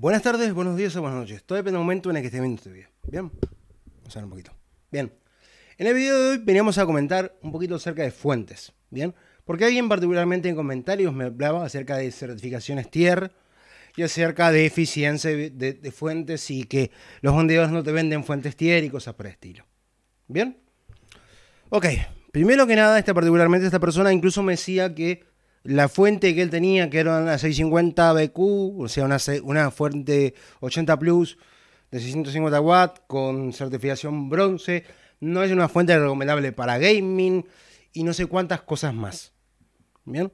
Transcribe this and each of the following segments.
Buenas tardes, buenos días o buenas noches. Todo depende del momento en el que esté viendo este video. Bien, vamos a ver un poquito. Bien, en el video de hoy veníamos a comentar un poquito acerca de fuentes. Bien, porque alguien particularmente en comentarios me hablaba acerca de certificaciones tier y acerca de eficiencia de, fuentes y que los vendedores no te venden fuentes tier y cosas por el estilo. Bien, ok. Primero que nada, esta particularmente esta persona incluso me decía que la fuente que él tenía, que era una 650 BQ, o sea, una, fuente 80 Plus de 650 watts con certificación bronce, no es una fuente recomendable para gaming y no sé cuántas cosas más. ¿Bien?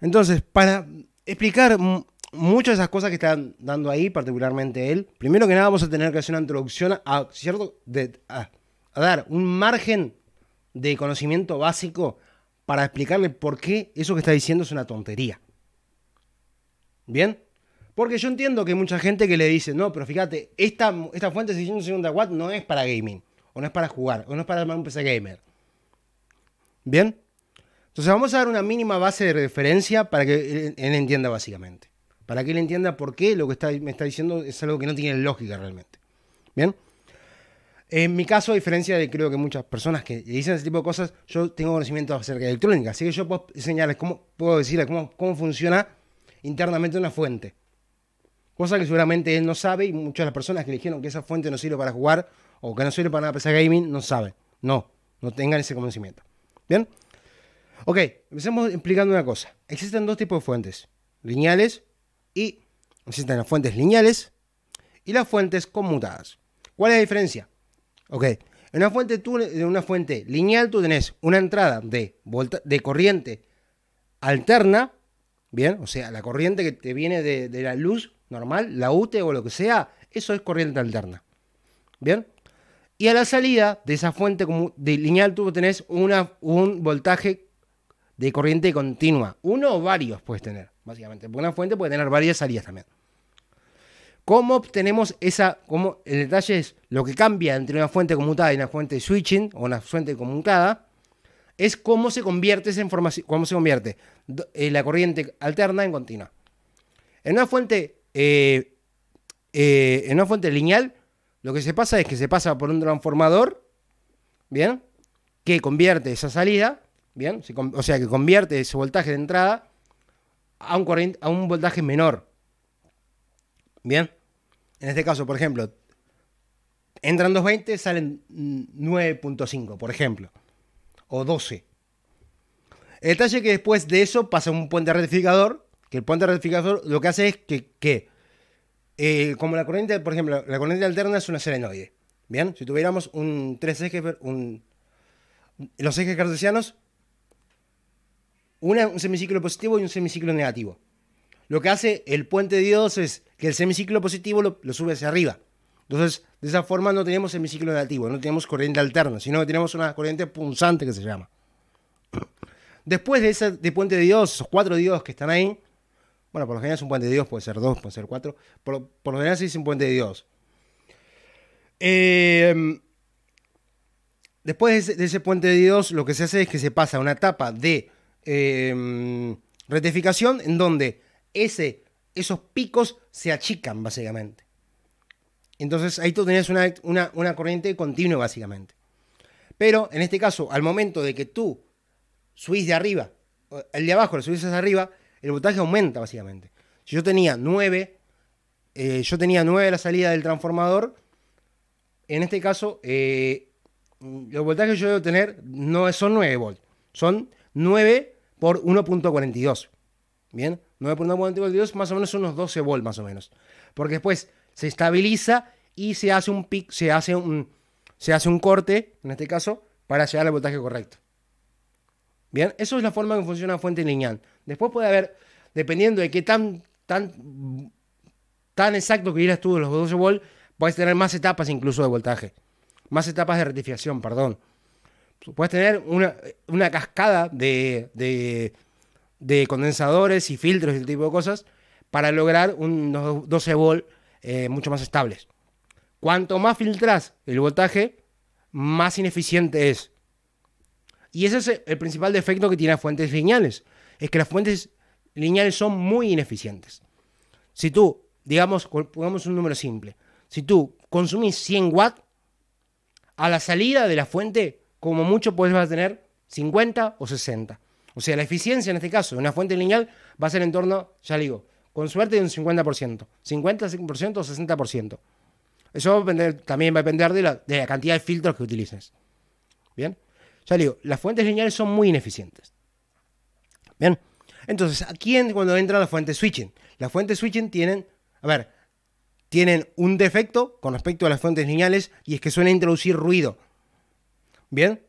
Entonces, para explicar muchas de esas cosas que están dando ahí, particularmente él, primero que nada vamos a tener que hacer una introducción a, cierto, de, a dar un margen de conocimiento básico para explicarle por qué eso que está diciendo es una tontería. ¿Bien? Porque yo entiendo que hay mucha gente que le dice, no, pero fíjate, esta, esta fuente 650 watts no es para gaming, o no es para jugar, o no es para armar un PC gamer. ¿Bien? Entonces vamos a dar una mínima base de referencia para que él, entienda básicamente. Para que él entienda por qué lo que me está diciendo es algo que no tiene lógica realmente. ¿Bien? En mi caso, a diferencia de creo que muchas personas que dicen ese tipo de cosas, yo tengo conocimiento acerca de electrónica, así que yo puedo enseñarles cómo, puedo decirles cómo, cómo funciona internamente una fuente. Cosa que seguramente él no sabe y muchas de las personas que le dijeron que esa fuente no sirve para jugar o que no sirve para nada para gaming no saben. No, no tengan ese conocimiento. ¿Bien? Ok, empecemos explicando una cosa. Existen dos tipos de fuentes, lineales y existen las fuentes lineales y las fuentes conmutadas. ¿Cuál es la diferencia? Ok. En una fuente, tú, una fuente lineal tú tenés una entrada de, de corriente alterna, ¿bien? O sea, la corriente que te viene de, la luz normal, la UTE o lo que sea, eso es corriente alterna. ¿Bien? Y a la salida de esa fuente de lineal tú tenés una, un voltaje de corriente continua. Uno o varios puedes tener, básicamente. Porque una fuente puede tener varias salidas también. ¿Cómo obtenemos esa? Cómo, el detalle es lo que cambia entre una fuente conmutada y una fuente switching o una fuente conmutada es cómo se convierte esa información, cómo se convierte eh, la corriente alterna en continua. En una fuente, eh, eh, en una fuente lineal, lo que se pasa es que se pasa por un transformador, bien, que convierte esa salida, bien, o sea que convierte ese voltaje de entrada a un, a un voltaje menor, bien. En este caso, por ejemplo, entran 2.20, salen 9.5, por ejemplo. O 12. El detalle es que después de eso pasa un puente rectificador, que el puente rectificador lo que hace es que, eh, como la corriente, por ejemplo, la corriente alterna es una serenoide, Bien, si tuviéramos un tres ejes, los ejes cartesianos, una, un semiciclo positivo y un semiciclo negativo lo que hace el puente de Dios es que el semiciclo positivo lo, sube hacia arriba. Entonces, de esa forma no tenemos semiciclo negativo, no tenemos corriente alterna, sino que tenemos una corriente punzante que se llama. Después de ese puente de Dios, esos cuatro dios que están ahí, bueno, por lo general es un puente de Dios, puede ser dos, puede ser cuatro, por, lo general se dice un puente de Dios. Em, después de ese, puente de Dios, lo que se hace es que se pasa a una etapa de em, rectificación en donde ese, esos picos se achican básicamente. Entonces ahí tú tenías una, corriente continua básicamente. Pero en este caso, al momento de que tú subís de arriba, el de abajo lo subís hacia arriba, el voltaje aumenta básicamente. Si yo tenía 9, eh, yo tenía 9 la salida del transformador, en este caso, eh, los voltajes que yo debo tener no son 9 volts, son 9 por 1.42. Bien, más o menos unos 12 volts más o menos. Porque después se estabiliza y se hace un pic, se hace un, se hace un corte, en este caso, para llegar al voltaje correcto. Bien, eso es la forma en que funciona la fuente lineal. Después puede haber, dependiendo de qué tan, tan, tan exacto que tú de los 12 volts, puedes tener más etapas incluso de voltaje. Más etapas de rectificación, perdón. Puedes tener una, una cascada de de condensadores y filtros y ese tipo de cosas para lograr unos 12 volt eh, mucho más estables. Cuanto más filtras el voltaje, más ineficiente es. Y ese es el principal defecto que tiene las fuentes lineales. Es que las fuentes lineales son muy ineficientes. Si tú, digamos, pongamos un número simple. Si tú consumís 100 watts, a la salida de la fuente, como mucho puedes tener 50 o 60. O sea, la eficiencia en este caso de una fuente lineal va a ser en torno, ya digo, con suerte de un 50%, 50% o 60%. Eso a también va a depender de la, cantidad de filtros que utilices. Bien, ya digo, las fuentes lineales son muy ineficientes. Bien, entonces ¿a quién cuando entra la fuente switching, las fuentes switching tienen, a ver, tienen un defecto con respecto a las fuentes lineales y es que suelen introducir ruido. Bien,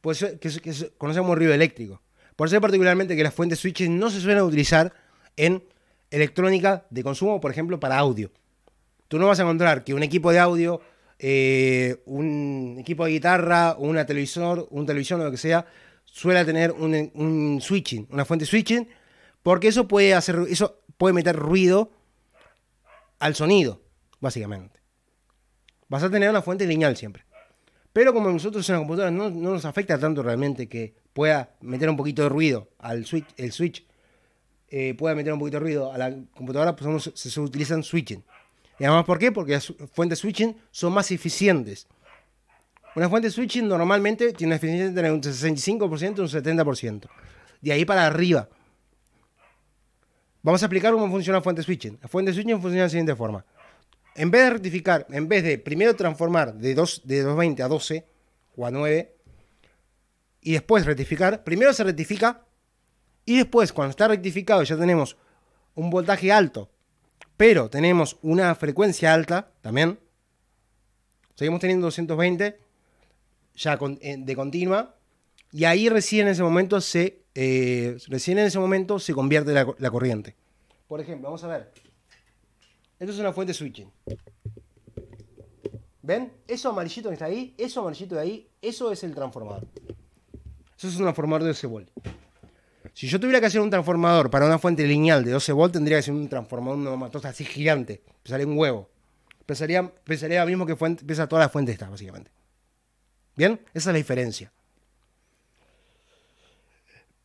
pues eh, que, que conocemos ruido eléctrico. Por ser particularmente que las fuentes switching no se suelen utilizar en electrónica de consumo, por ejemplo, para audio. Tú no vas a encontrar que un equipo de audio, eh, un equipo de guitarra, una televisor, un televisor o lo que sea, suele tener un, switching, una fuente switching, porque eso puede hacer, eso puede meter ruido al sonido, básicamente. Vas a tener una fuente lineal siempre. Pero como nosotros en la computadora no, nos afecta tanto realmente que pueda meter un poquito de ruido al switch, el switch eh, pueda meter un poquito de ruido a la computadora, pues se, utilizan switching. ¿Y además por qué? Porque las fuentes switching son más eficientes. Una fuente switching normalmente tiene una eficiencia entre un 65% y un 70%. De ahí para arriba. Vamos a explicar cómo funciona la fuente switching. La fuente switching funciona de la siguiente forma en vez de rectificar, en vez de primero transformar de, 2.20 a 12 o a 9 y después rectificar, primero se rectifica y después cuando está rectificado ya tenemos un voltaje alto, pero tenemos una frecuencia alta también, seguimos teniendo 220 ya eh, de continua y ahí recién en ese momento se, eh, recién en ese momento se convierte la, la corriente. Por ejemplo, vamos a ver. Esto es una fuente switching. ¿Ven? Eso amarillito que está ahí, eso amarillito de ahí, eso es el transformador. Eso es un transformador de 12 volts. Si yo tuviera que hacer un transformador para una fuente lineal de 12 volts, tendría que ser un transformador, una matosa así gigante. Pesaría un huevo. Pesaría, pesaría lo mismo que fuente, pesa toda la fuente esta, básicamente. ¿Bien? Esa es la diferencia.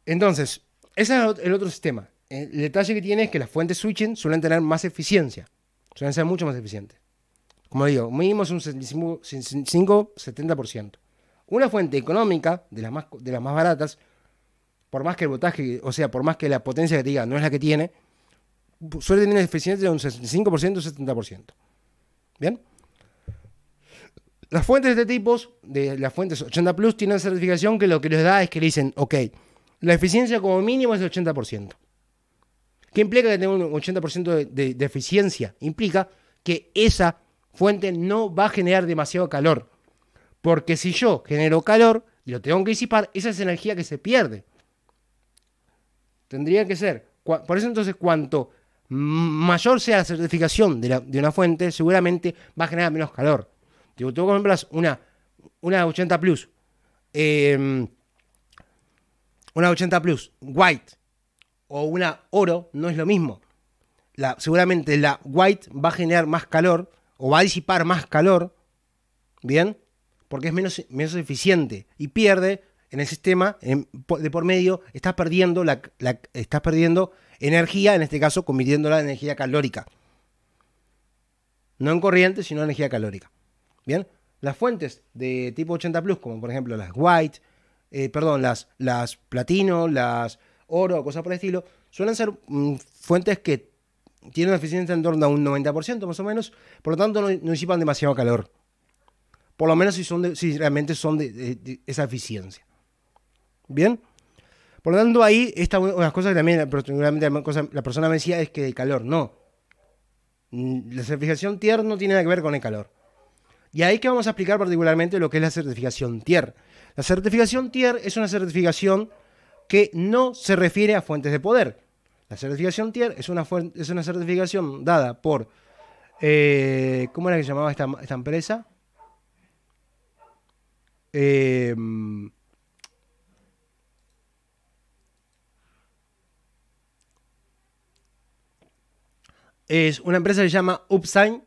Entonces, ese es el otro sistema. El detalle que tiene es que las fuentes switching suelen tener más eficiencia suelen ser mucho más eficientes. Como digo, mínimo es un 5-70%. Una fuente económica, de las, más, baratas, por más que el voltaje, o sea, por más que la potencia que diga no es la que tiene, suele tener una eficiencia de un 65% 70%. ¿Bien? Las fuentes de este tipo, de las fuentes 80 Plus, tienen certificación que lo que les da es que le dicen, ok, la eficiencia como mínimo es el 80%. ¿Qué implica que tenga un 80% de, eficiencia? Implica que esa fuente no va a generar demasiado calor. Porque si yo genero calor y lo tengo que disipar, esa es energía que se pierde. Tendría que ser. Por eso entonces cuanto mayor sea la certificación de, una fuente, seguramente va a generar menos calor. Digo, tú compras una, una 80 Plus. Em, una 80 Plus, white, o una oro no es lo mismo. La, seguramente la white va a generar más calor o va a disipar más calor, ¿bien? Porque es menos, menos eficiente y pierde en el sistema, de por medio, estás perdiendo, la, estás perdiendo energía, en este caso convirtiéndola en energía calórica. No en corriente, sino en energía calórica. ¿Bien? Las fuentes de tipo 80 Plus, como por ejemplo las white, eh, perdón, las, las platino, las oro o cosas por el estilo, suelen ser mm, fuentes que tienen una eficiencia en torno a un 90% más o menos, por lo tanto no, disipan demasiado calor. Por lo menos si, son si realmente son de, esa eficiencia. ¿Bien? Por lo tanto, ahí, esta una cosas que también la, la persona me decía es que el calor, no. Mm, la certificación tier no tiene nada que ver con el calor. Y ahí que vamos a explicar particularmente lo que es la certificación tier. La certificación tier es una certificación que no se refiere a fuentes de poder. La certificación TIER es una, es una certificación dada por... Eh, ¿Cómo era que se llamaba esta, empresa? Em, es una empresa que se llama Upstime,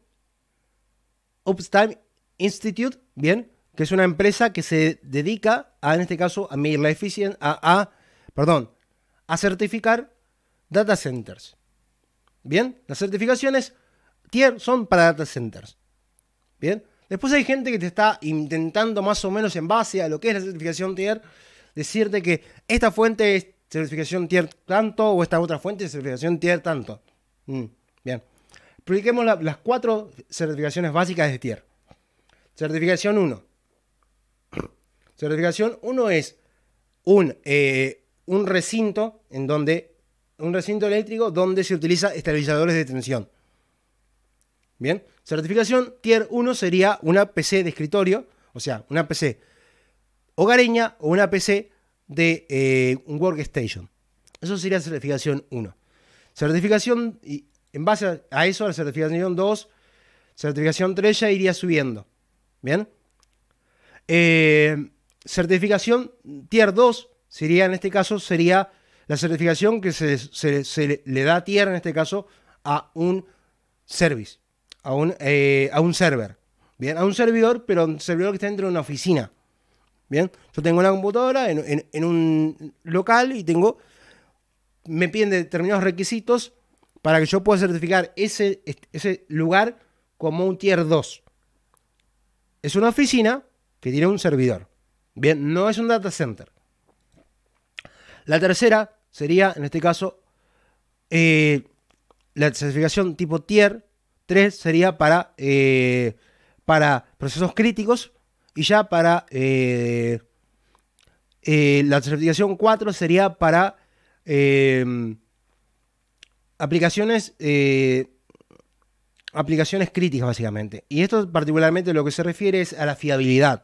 Upstime Institute, bien, que es una empresa que se dedica a, en este caso, a medir la eficiencia, a perdón, a certificar data centers. Bien, las certificaciones tier son para data centers. Bien, después hay gente que te está intentando más o menos en base a lo que es la certificación tier, decirte que esta fuente es certificación tier tanto o esta otra fuente es certificación tier tanto. Mm, bien, expliquemos las cuatro certificaciones básicas de tier. Certificación 1. Certificación 1 es un, eh, un recinto en donde un recinto eléctrico donde se utiliza estabilizadores de tensión. Bien, certificación tier 1 sería una PC de escritorio, o sea, una PC hogareña o una PC de eh, un workstation. Eso sería certificación 1. Certificación, y en base a eso, la certificación 2, certificación 3 ya iría subiendo. Bien. Eh, certificación tier 2 Sería, en este caso, sería la certificación que se, le da a tierra, en este caso, a un service, eh, a un, server. Bien, a un servidor, pero un servidor que está dentro de una oficina. Bien, yo tengo una computadora en, un local y tengo, me piden determinados requisitos para que yo pueda certificar ese, ese lugar como un tier 2. Es una oficina que tiene un servidor. Bien, no es un data center. La tercera sería, en este caso, eh, la certificación tipo tier 3 sería para, eh, para procesos críticos y ya para eh, la certificación 4 sería para em, aplicaciones aplicaciones críticas básicamente. Y esto particularmente lo que se refiere es a la fiabilidad.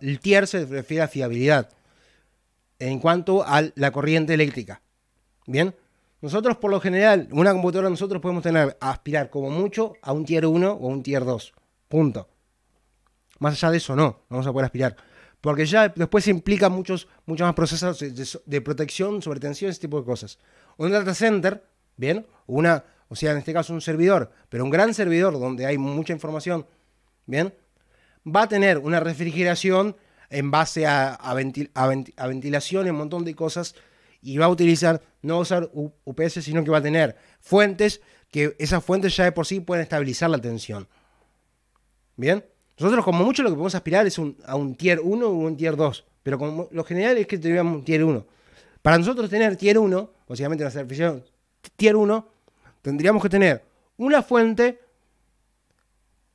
el tier se refiere a fiabilidad en cuanto a la corriente eléctrica. Bien, nosotros por lo general, una computadora nosotros podemos tener, aspirar como mucho a un tier 1 o un tier 2. Punto. Más allá de eso, no, vamos a poder aspirar. Porque ya después se implica muchos, más procesos de, protección, sobre ese tipo de cosas. Un data center, bien, una, o sea, en este caso un servidor, pero un gran servidor donde hay mucha información, bien, va a tener una refrigeración en base a, a, un montón de cosas, y va a utilizar, no va a usar UPS, sino que va a tener fuentes que esas fuentes ya de por sí pueden estabilizar la tensión. ¿Bien? Nosotros como mucho lo que podemos aspirar es a un tier 1 o un tier 2, pero como lo general es que tendríamos un tier 1. Para nosotros tener tier 1, básicamente una certificación tier 1, tendríamos que tener una fuente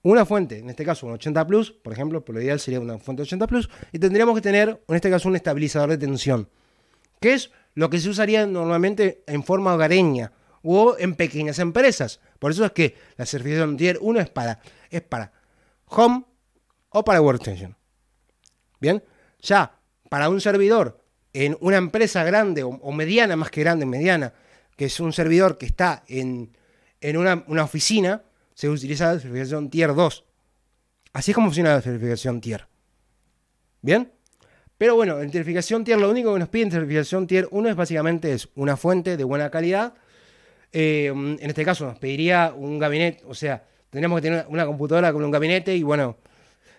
una fuente, en este caso un 80 plus, por ejemplo, por lo ideal sería una fuente 80 plus, y tendríamos que tener, en este caso, un estabilizador de tensión, que es lo que se usaría normalmente en forma hogareña o en pequeñas empresas. Por eso es que la certificación Tier 1 es para, es para home o para workstation. Bien, ya para un servidor en una empresa grande o, mediana, más que grande, mediana, que es un servidor que está en, en una, una oficina, se utiliza la certificación Tier 2. Así es como funciona la certificación Tier. ¿Bien? Pero bueno, en certificación Tier lo único que nos piden en certificación Tier 1 es básicamente es una fuente de buena calidad. Eh, en este caso nos pediría un gabinete, o sea, tendríamos que tener una computadora con un gabinete y bueno,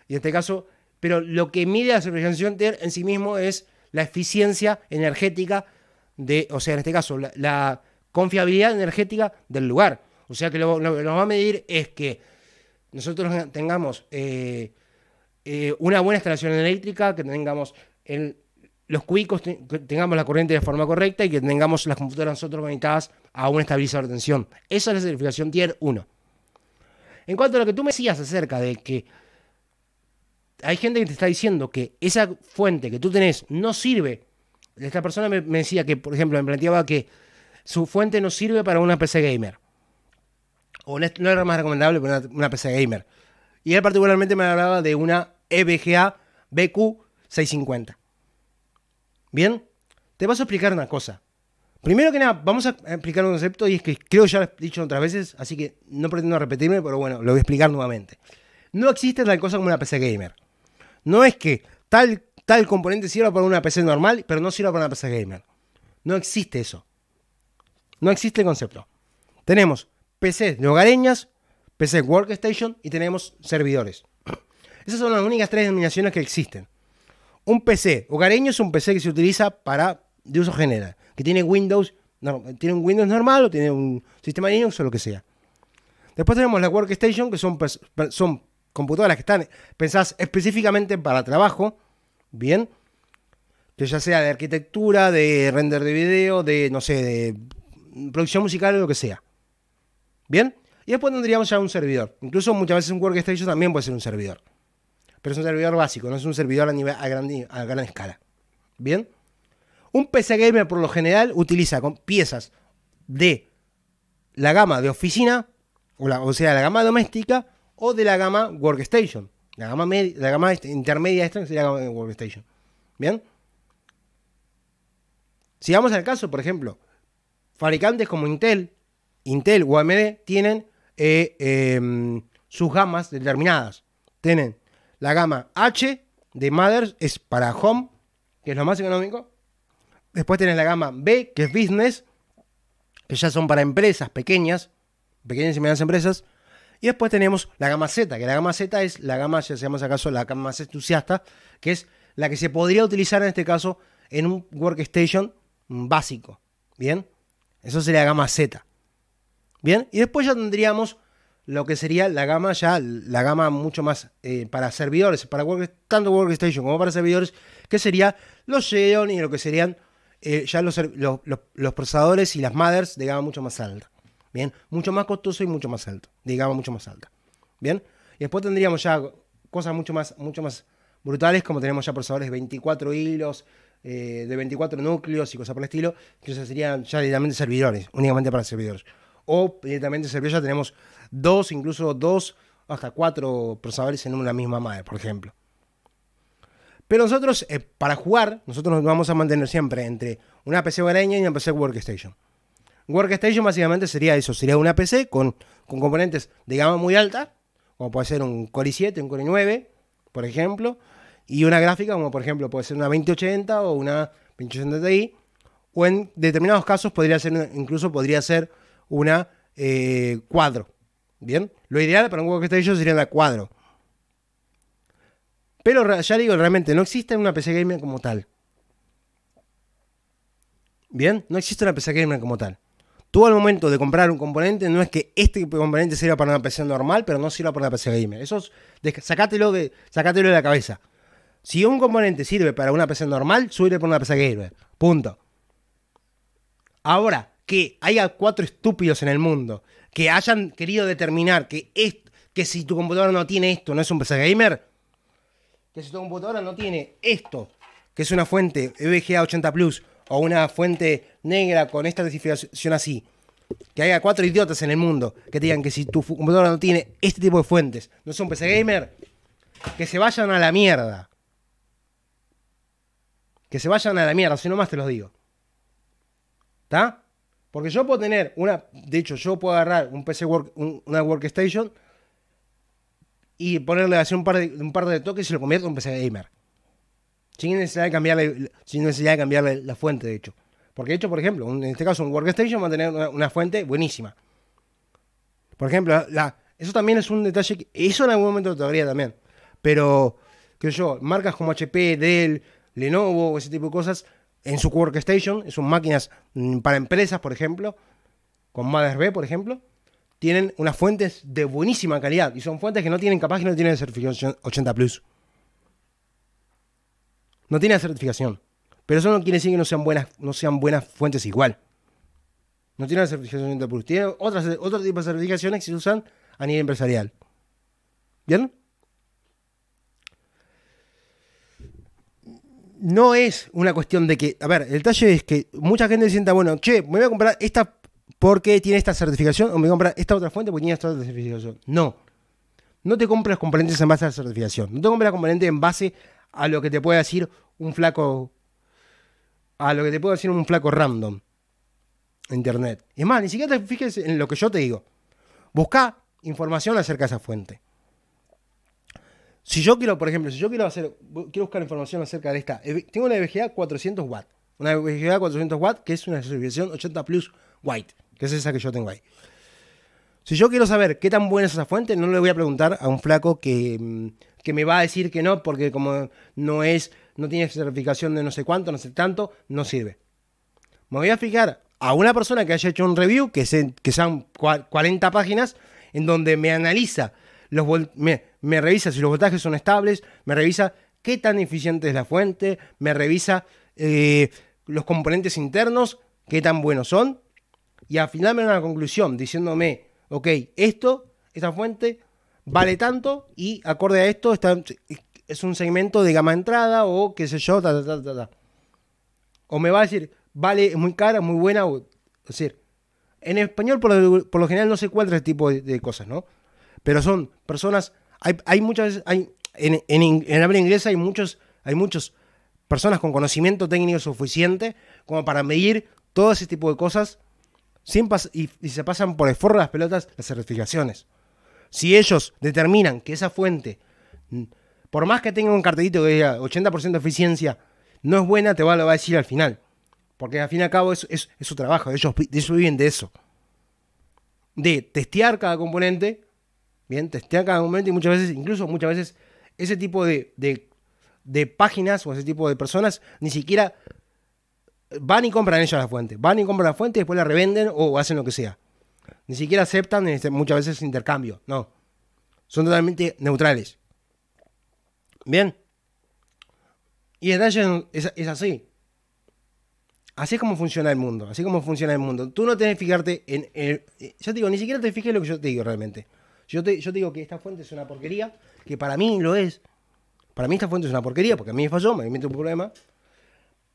y en este caso, pero lo que mide la certificación Tier en sí mismo es la eficiencia energética de, o sea, en este caso, la confiabilidad energética del lugar. O sea que lo, que nos va a medir es que nosotros tengamos eh, eh, una buena instalación eléctrica, que tengamos los cubicos, que tengamos la corriente de forma correcta y que tengamos las computadoras nosotros conectadas a un estabilizador de tensión. Esa es la certificación Tier 1. En cuanto a lo que tú me decías acerca de que hay gente que te está diciendo que esa fuente que tú tenés no sirve. Esta persona me decía que, por ejemplo, me planteaba que su fuente no sirve para una PC gamer o no era más recomendable, para una, PC gamer. Y él particularmente me hablaba de una EVGA BQ650. Bien, te vas a explicar una cosa. Primero que nada, vamos a explicar un concepto y es que creo ya lo he dicho otras veces, así que no pretendo repetirme, pero bueno, lo voy a explicar nuevamente. No existe tal cosa como una PC gamer. No es que tal, tal componente sirva para una PC normal, pero no sirva para una PC gamer. No existe eso. No existe el concepto. Tenemos PC de hogareñas, PC workstation y tenemos servidores. Esas son las únicas tres denominaciones que existen. Un PC hogareño es un PC que se utiliza para de uso general, que tiene Windows, no, tiene un Windows normal o tiene un sistema Linux o lo que sea. Después tenemos la workstation, que son, son computadoras que están pensadas específicamente para trabajo, bien, que ya sea de arquitectura, de render de video, de, no sé, de producción musical o lo que sea. ¿Bien? Y después tendríamos ya un servidor. Incluso muchas veces un workstation también puede ser un servidor. Pero es un servidor básico, no es un servidor a, nivel, a, gran, escala. ¿Bien? Un PC gamer por lo general utiliza con piezas de la gama de oficina, o, sea, la gama doméstica, o de la gama workstation. La gama, la gama intermedia esta sería la gama de workstation. ¿Bien? Si vamos al caso, por ejemplo, fabricantes como Intel, Intel o AMD tienen eh, em, sus gamas determinadas. Tienen la gama H de Mothers, es para home, que es lo más económico. Después tienen la gama B, que es business, que ya son para empresas pequeñas, pequeñas y medianas empresas. Y después tenemos la gama Z, que la gama Z es la gama, ya seamos acaso, la gama más entusiasta, que es la que se podría utilizar en este caso en un workstation básico. ¿Bien? Eso sería la gama Z. Bien, y después ya tendríamos lo que sería la gama ya, la gama mucho más eh, para servidores, para tanto Workstation como para servidores, que sería los Xeon y lo que serían eh, ya los, los, procesadores y las mothers de gama mucho más alta. Bien, mucho más costoso y mucho más alto, de gama mucho más alta. Bien, y después tendríamos ya cosas mucho más, mucho más brutales, como tenemos ya procesadores de 24 hilos, eh, de 24 núcleos y cosas por el estilo, que serían ya directamente servidores, únicamente para servidores o directamente cerveza ya tenemos dos, incluso dos, hasta cuatro procesadores en una misma madre, por ejemplo. Pero nosotros, eh, para jugar, nosotros nos vamos a mantener siempre entre una PC hogareña y una PC Workstation. Workstation básicamente sería eso, sería una PC con, con componentes de gama muy alta, como puede ser un Core i7, un Core i9, por ejemplo, y una gráfica como por ejemplo puede ser una 2080 o una 2080 Ti, o en determinados casos podría ser incluso podría ser una eh, cuadro. ¿Bien? Lo ideal para un juego que esté hecho sería una cuadro. Pero ya digo, realmente no existe una PC gamer como tal. ¿Bien? No existe una PC gamer como tal. Tú al momento de comprar un componente, no es que este componente sirva para una PC normal, pero no sirva para una PC gamer. Eso es, de, sacátelo de la cabeza. Si un componente sirve para una PC normal, sirve para una PC gamer. Punto. Ahora, que haya cuatro estúpidos en el mundo que hayan querido determinar que, es, que si tu computadora no tiene esto, no es un PC gamer, que si tu computadora no tiene esto, que es una fuente EVGA 80 Plus o una fuente negra con esta clasificación así, que haya cuatro idiotas en el mundo que digan que si tu computadora no tiene este tipo de fuentes, no es un PC gamer, que se vayan a la mierda. Que se vayan a la mierda, si no más te los digo. ¿Está? Porque yo puedo tener una, de hecho, yo puedo agarrar un PC work, una workstation y ponerle así un par de, un par de toques y lo convierto en un PC gamer. Sin necesidad de cambiarle, sin necesidad de cambiarle la fuente, de hecho. Porque de hecho, por ejemplo, en este caso un workstation va a tener una, fuente buenísima. Por ejemplo, la, eso también es un detalle que eso en algún momento todavía también. Pero, creo yo, marcas como HP, Dell, Lenovo, ese tipo de cosas, en su workstation, en sus máquinas mm, para empresas, por ejemplo, con Mother B, por ejemplo, tienen unas fuentes de buenísima calidad y son fuentes que no tienen capaz que no tienen certificación 80 Plus. No tienen certificación. Pero eso no quiere decir que no sean buenas, no sean buenas fuentes igual. No tienen certificación 80 Plus. Tienen otras, otro tipo de certificaciones que se usan a nivel empresarial. ¿Bien? no es una cuestión de que, a ver, el detalle es que mucha gente sienta, bueno, che, me voy a comprar esta porque tiene esta certificación o me voy a esta otra fuente porque tiene esta otra certificación. No. No te compras componentes en base a la certificación. No te compras componentes en base a lo que te puede decir un flaco. A lo que te puede decir un flaco random. Internet. Es más, ni siquiera te fijes en lo que yo te digo. Busca información acerca de esa fuente. Si yo quiero, por ejemplo, si yo quiero hacer, quiero buscar información acerca de esta, eh, tengo una VGA 400 w una e VGA 400 watt que es una certificación 80 plus white, que es esa que yo tengo ahí. Si yo quiero saber qué tan buena es esa fuente, no le voy a preguntar a un flaco mm, que, me va a decir que no, porque como no es, no tiene certificación de no sé cuánto, no sé tanto, no sirve. Me voy a fijar a una persona que haya hecho un review, que, que sean 40 páginas, en donde me analiza me, revisa si los voltajes son estables, me revisa qué tan eficiente es la fuente, me revisa eh, los componentes internos, qué tan buenos son, y al final me da una conclusión diciéndome, ok, esto, esta fuente vale tanto y acorde a esto está, es un segmento de gama entrada o qué sé yo, O me va a decir, vale, es muy cara, muy buena, es decir, en español por lo, general no se cuál es el tipo de cosas, ¿no? Pero son personas, hay, hay muchas hay, en, en, habla inglesa hay muchos, hay muchos personas con conocimiento técnico suficiente como para medir todo ese tipo de cosas sin y, y, se pasan por el forro de las pelotas las certificaciones. Si ellos determinan que esa fuente, mm, por más que tenga un cartelito que diga 80% de eficiencia, no es buena, te va, lo va a decir al final. Porque al fin y al cabo es, su trabajo, ellos, ellos viven de eso. De testear cada componente Bien, testea cada momento y muchas veces, incluso muchas veces, ese tipo de, páginas o ese tipo de personas ni siquiera van y compran ellos la fuente. Van y compran la fuente y después la revenden o hacen lo que sea. Ni siquiera aceptan este, muchas veces intercambio. No. Son totalmente neutrales. Bien. Y es, es, así. Así es como funciona el mundo. Así es como funciona el mundo. Tú no tienes que fijarte en. El, yo te digo, ni siquiera te fijes en lo que yo te digo realmente. Yo te, yo te digo que esta fuente es una porquería, que para mí lo es. Para mí esta fuente es una porquería, porque a mí me falló, me invento un problema.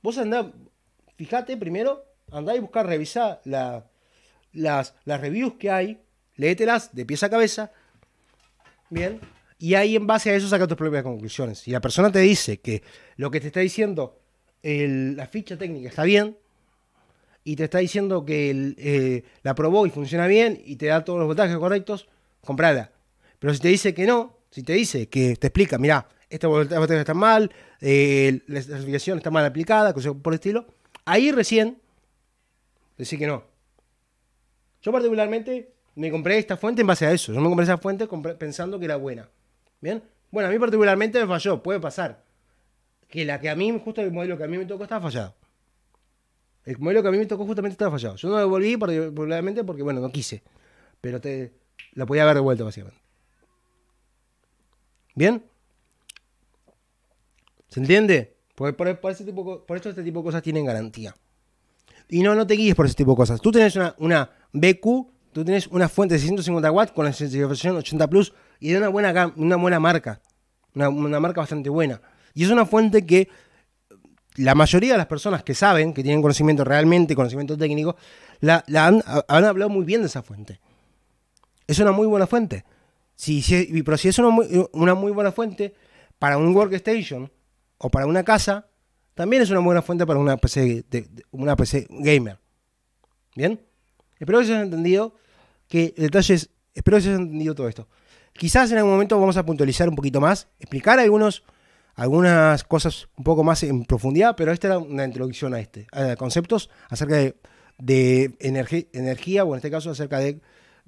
Vos andá, fíjate primero, andá y buscar, revisá la, las, las reviews que hay, léetelas de pieza a cabeza, bien, y ahí en base a eso saca tus propias conclusiones. Si la persona te dice que lo que te está diciendo la ficha técnica está bien, y te está diciendo que eh, la probó y funciona bien, y te da todos los voltajes correctos, comprala. Pero si te dice que no, si te dice que te explica, mirá, esta botella está mal, eh, la certificación está mal aplicada, cosas por el estilo, ahí recién decir que no. Yo particularmente me compré esta fuente en base a eso. Yo me compré esa fuente pensando que era buena. ¿Bien? Bueno, a mí particularmente me falló, puede pasar. Que la que a mí, justo el modelo que a mí me tocó estaba fallado. El modelo que a mí me tocó justamente estaba fallado. Yo no lo devolví particularmente porque, bueno, no quise. Pero te, la podía haber devuelto, básicamente. ¿Bien? ¿Se entiende? Por, por, eso este tipo de cosas tienen garantía. Y no, no te guíes por ese tipo de cosas. Tú tenés una, una BQ, tú tienes una fuente de 650 watts con la certificación 80 Plus y de una buena, una buena marca. Una, marca bastante buena. Y es una fuente que eh, la mayoría de las personas que saben, que tienen conocimiento realmente, conocimiento técnico, han hablado muy bien de esa fuente. Es una muy buena fuente. Si, pero si es una muy, buena fuente para un workstation o para una casa, también es una buena fuente para una PC, de, una PC gamer. ¿Bien? Espero que haya entendido que detalles, espero que haya entendido todo esto. Quizás en algún momento vamos a puntualizar un poquito más, explicar algunos, algunas cosas un poco más en profundidad, pero esta era una introducción a este, a conceptos acerca de, energía, o en este caso acerca de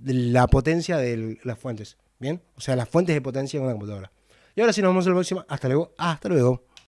la potencia de las fuentes. ¿Bien? O sea, las fuentes de potencia de una computadora. Y ahora sí, nos vemos en la próxima. Hasta luego. Hasta luego.